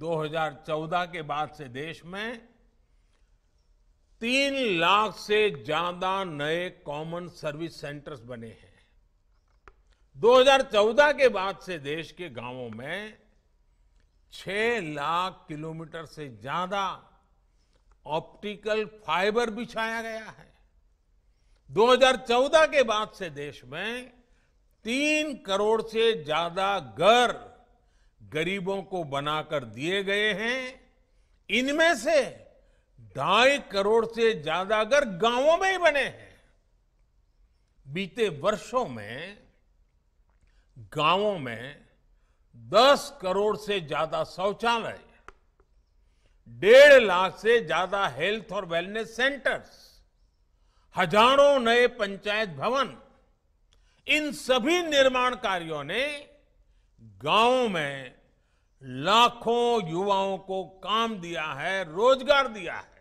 2014 के बाद से देश में तीन लाख से ज्यादा नए कॉमन सर्विस सेंटर्स बने हैं 2014 के बाद से देश के गांवों में छह लाख किलोमीटर से ज्यादा ऑप्टिकल फाइबर बिछाया गया है 2014 के बाद से देश में तीन करोड़ से ज्यादा घर गरीबों को बनाकर दिए गए हैं इनमें से ढाई करोड़ से ज्यादा अगर गांवों में ही बने हैं बीते वर्षों में गांवों में 10 करोड़ से ज्यादा शौचालय डेढ़ लाख से ज्यादा हेल्थ और वेलनेस सेंटर्स हजारों नए पंचायत भवन इन सभी निर्माण कार्यों ने गांवों में लाखों युवाओं को काम दिया है रोजगार दिया है